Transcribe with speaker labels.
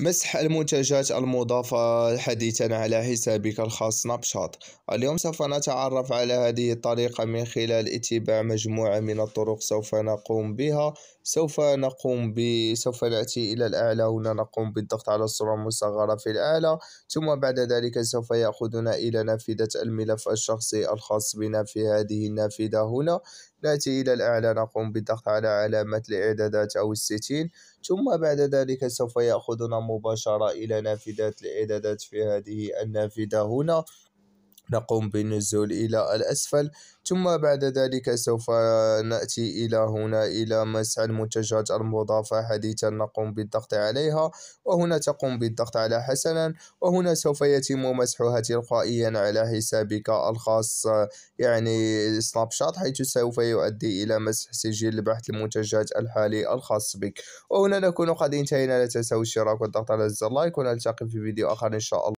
Speaker 1: مسح المنتجات المضافة حديثا على حسابك الخاص سناب شات اليوم سوف نتعرف على هذه الطريقة من خلال اتباع مجموعة من الطرق سوف نقوم بها سوف نقوم ب... سوف نأتي إلى الأعلى هنا نقوم بالضغط على الصورة المصغرة في الأعلى ثم بعد ذلك سوف يأخذنا إلى نافذة الملف الشخصي الخاص بنا في هذه النافذة هنا نأتي إلى الأعلى نقوم بالضغط على علامة الإعدادات أو الستين ثم بعد ذلك سوف يأخذنا مباشرة إلى نافذة الإعدادات في هذه النافذة هنا نقوم بالنزول إلى الأسفل ثم بعد ذلك سوف نأتي إلى هنا إلى مسح المنتجات المضافة حديثا نقوم بالضغط عليها وهنا تقوم بالضغط على حسنا وهنا سوف يتم مسحها تلقائيا على حسابك الخاص يعني سناب شات حيث سوف يؤدي إلى مسح سجل بحث المنتجات الحالي الخاص بك وهنا نكون قد انتهينا لا تنسوا الاشتراك والضغط على زر لايك ونلتقي في فيديو آخر إن شاء الله